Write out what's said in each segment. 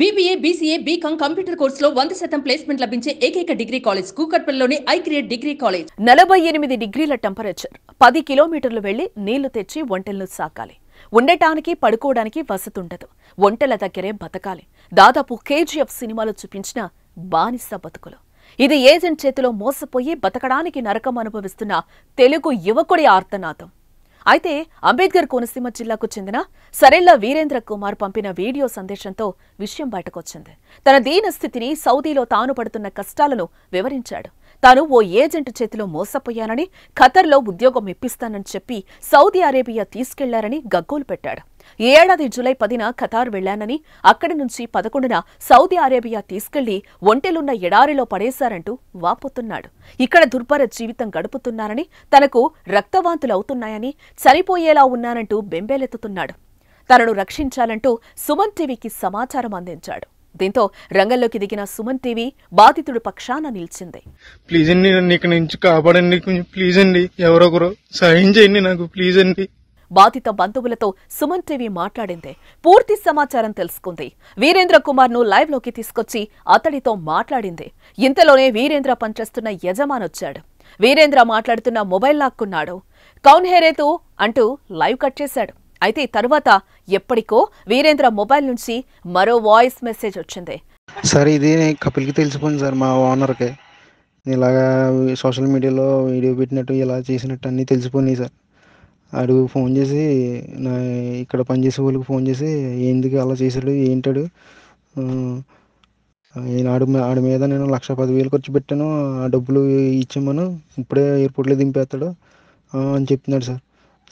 BBA BCA BCom computer కోర్సులో వంద శాతం ప్లేస్మెంట్ లభించే ఏకైక డిగ్రీ కాలేజ్ కూకట్పల్లిలోని ఐ క్రియేట్ డిగ్రీ కాలేజ్ నలభై ఎనిమిది డిగ్రీల టెంపరేచర్ పది కిలోమీటర్లు వెళ్లి నీళ్లు తెచ్చి వంటలను సాకాలి ఉండటానికి పడుకోవడానికి వసతి ఉండదు వంటల దగ్గరే బతకాలి దాదాపు కేజీఎఫ్ సినిమాలో చూపించిన బానిస బతుకులు ఇది ఏజెంట్ చేతిలో మోసపోయి బతకడానికి నరకం అనుభవిస్తున్న తెలుగు యువకుడి ఆర్తనాథం అయితే అంబేద్కర్ కోనసీమ జిల్లాకు చెందిన సరెల్ల వీరేంద్ర కుమార్ పంపిన వీడియో సందేశంతో విషయం బయటకొచ్చింది తన దీన స్థితిని సౌదీలో తాను పడుతున్న కష్టాలను వివరించాడు తాను ఓ ఏజెంట్ చేతిలో మోసపోయానని ఖతర్లో ఉద్యోగం ఇప్పిస్తానని చెప్పి సౌదీ అరేబియా తీసుకెళ్లారని గగ్గోలు పెట్టాడు ఈ ఏడాది జూలై పదిన ఖతార్ వెళ్లానని అక్కడి నుంచి పదకొండున సౌదీ అరేబియా తీసుకెళ్లి ఒంటెలున్న ఎడారిలో పడేశారంటూ వాపోతున్నాడు ఇక్కడ దుర్భర జీవితం గడుపుతున్నానని తనకు రక్తవాంతులవుతున్నాయని చనిపోయేలా ఉన్నానంటూ బెంబేలెత్తుతున్నాడు తనను రక్షించాలంటూ సుమన్ టీవీకి సమాచారం అందించాడు దీంతో రంగంలోకి దిగిన సుమన్ టీవీ బాధితుడు పక్షాన నిలిచింది ప్లీజ్ అండి నన్ను ఇక్కడ నుంచి కాపాడండి ప్లీజ్ అండి ఎవరొకరు సహాయం చేయండి నాకు ప్లీజ్ అండి బాధిత బంధువులతో సుమన్ టీవీ మాట్లాడింది పూర్తి సమాచారం తెలుసుకుంది వీరేంద్ర కుమార్ ను లైవ్ లోకి తీసుకొచ్చి అతడితో మాట్లాడింది ఇంతలోనే వీరేంద్ర పనిచేస్తున్న యజమానొచ్చాడు వీరేంద్ర మాట్లాడుతున్న మొబైల్ లాక్కున్నాడు కౌన్ హేరేతు అంటూ లైవ్ కట్ చేశాడు అయితే తరువాత ఎప్పటికో వీరేంద్ర మొబైల్ నుంచి మరో వాయిస్ మెసేజ్ వచ్చింది సార్ ఇది కపిల్కి తెలిసిపోయింది సార్ మా ఓనర్కి ఇలాగా సోషల్ మీడియాలో వీడియో పెట్టినట్టు ఇలా చేసినట్టు అన్నీ తెలిసిపోయినాయి సార్ ఆడు ఫోన్ చేసి నా ఇక్కడ పనిచేసే వాళ్ళకి ఫోన్ చేసి ఎందుకు అలా చేశాడు ఏంటాడు నేను ఆడు ఆడి మీద నేను లక్ష పదివేలు ఖర్చు పెట్టాను ఆ డబ్బులు ఇచ్చామను ఇప్పుడే ఎయిర్పోర్ట్లో దింపేస్తాడు అని చెప్తున్నాడు సార్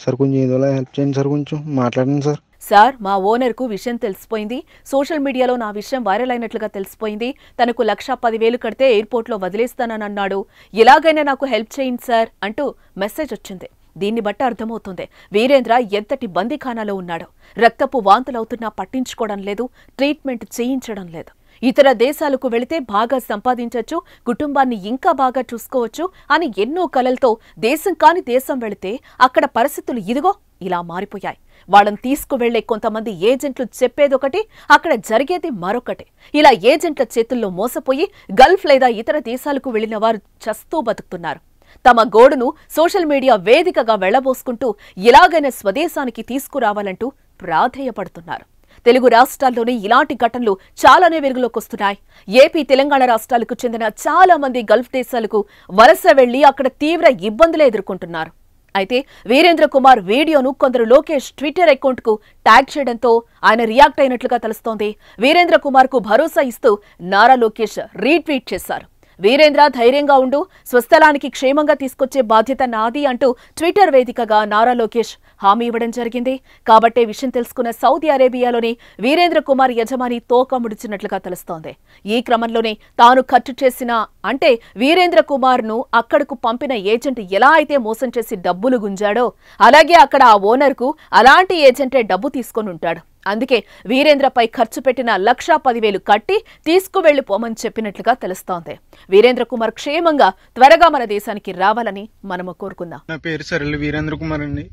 సార్ కొంచెం ఏదోలా హెల్ప్ చేయండి సార్ కొంచెం మాట్లాడండి సార్ సార్ మా కు విషయం తెలిసిపోయింది సోషల్ మీడియాలో నా విషయం వైరల్ అయినట్లుగా తెలిసిపోయింది తనకు లక్ష పదివేలు కడితే ఎయిర్పోర్ట్ లో వదిలేస్తానని అన్నాడు ఎలాగైనా నాకు హెల్ప్ చేయండి సార్ అంటూ మెసేజ్ వచ్చింది దీన్ని బట్టి అర్థమవుతుంది వీరేంద్ర ఎంతటి బందీఖానాలో ఉన్నాడో రక్తపు వాంతులవుతున్నా పట్టించుకోవడం లేదు ట్రీట్మెంట్ చేయించడం లేదు ఇతర దేశాలకు వెళితే బాగా సంపాదించవచ్చు కుటుంబాన్ని ఇంకా బాగా చూసుకోవచ్చు అని ఎన్నో కలలతో దేశం కాని దేశం వెళితే అక్కడ పరిస్థితులు ఇదిగో ఇలా మారిపోయాయి వాళ్ళని తీసుకువెళ్లే కొంతమంది ఏజెంట్లు చెప్పేదొకటి అక్కడ జరిగేది మరొకటి ఇలా ఏజెంట్ల చేతుల్లో మోసపోయి గల్ఫ్ లేదా ఇతర దేశాలకు వెళ్లిన వారు చస్తూ బతుకుతున్నారు తమ గోడును సోషల్ మీడియా వేదికగా వెళ్లబోసుకుంటూ ఇలాగైన స్వదేశానికి తీసుకురావాలంటూ ప్రాధేయపడుతున్నారు తెలుగు రాష్ట్రాల్లోనే ఇలాంటి ఘటనలు చాలానే వెలుగులోకొస్తున్నాయి ఏపీ తెలంగాణ రాష్ట్రాలకు చెందిన చాలా మంది గల్ఫ్ దేశాలకు వలస వెళ్లి అక్కడ తీవ్ర ఇబ్బందులు ఎదుర్కొంటున్నారు అయితే వీరేంద్ర కుమార్ వీడియోను కొందరు లోకేష్ ట్విట్టర్ అకౌంట్ కు ట్యాగ్ చేయడంతో ఆయన రియాక్ట్ అయినట్లుగా తెలుస్తోంది వీరేంద్ర కుమార్ కు భరోసా ఇస్తూ నారా లోకేష్ రీట్వీట్ చేశారు వీరేంద్ర ధైర్యంగా ఉండు స్వస్థలానికి క్షేమంగా తీసుకొచ్చే బాధ్యత నాది అంటూ ట్విట్టర్ వేదికగా నారా లోకేష్ హామీ ఇవ్వడం జరిగింది కాబట్టే విషయం తెలుసుకున్న సౌదీ అరేబియాలోని వీరేంద్ర కుమార్ యజమాని తోక ముడిచినట్లుగా తెలుస్తోంది ఈ క్రమంలోనే తాను ఖర్చు చేసిన అంటే వీరేంద్ర కుమార్ ను అక్కడకు పంపిన ఏజెంట్ ఎలా అయితే మోసం చేసి డబ్బులు గుంజాడో అలాగే అక్కడ ఆ ఓనర్కు అలాంటి ఏజెంటే డబ్బు తీసుకొని ఉంటాడు అందుకే వీరేంద్రపై ఖర్చు పెట్టిన లక్షా పదివేలు కట్టి తీసుకువెళ్లిపోమని చెప్పినట్లుగా తెలుస్తోంది వీరేంద్ర కుమార్ క్షేమంగా త్వరగా మన దేశానికి రావాలని మనము కోరుకుందాం నా పేరు సరళి వీరేంద్ర కుమార్ అండి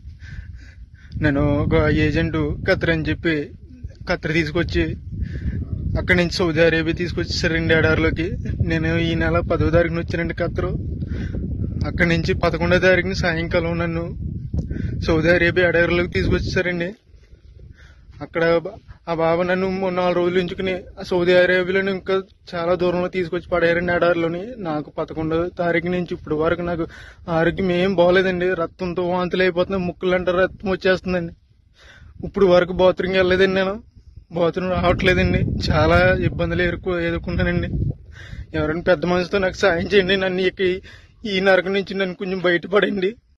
నేను ఒక ఏజెంట్ కత్ర అని చెప్పి కత్ర తీసుకొచ్చి అక్కడి నుంచి సౌదీ అరేబియా తీసుకొచ్చి రెండు ఎడారిలోకి నేను ఈ నెల పదో తారీఖున వచ్చానండి కత్ర అక్కడి నుంచి పదకొండో తారీఖున సాయంకాలం నన్ను సౌదీ అరేబియా తీసుకొచ్చి సరండి అక్కడ ఆ బాబా నన్ను నాలుగు రోజులు ఉంచుకుని సౌదీ అరేబియాలో ఇంకా చాలా దూరంలో తీసుకొచ్చి పడేయారండి ఎడారిలోని నాకు పదకొండవ తారీఖు నుంచి ఇప్పుడు వరకు నాకు ఆరోగ్యం ఏం బాగలేదండి రక్తంతో వాంతులు అయిపోతున్నాయి ముక్కులు అంటే రక్తం వచ్చేస్తుందండి ఇప్పుడు వరకు బాత్రూమ్కి వెళ్ళలేదండి నేను బాత్రూమ్ రావట్లేదండి చాలా ఇబ్బందులు ఎదుర్కొ ఎదుర్కొన్నానండి ఎవరైనా పెద్ద మనిషితో నాకు సాయం చేయండి నన్ను ఈ నరకం నుంచి నన్ను కొంచెం బయటపడండి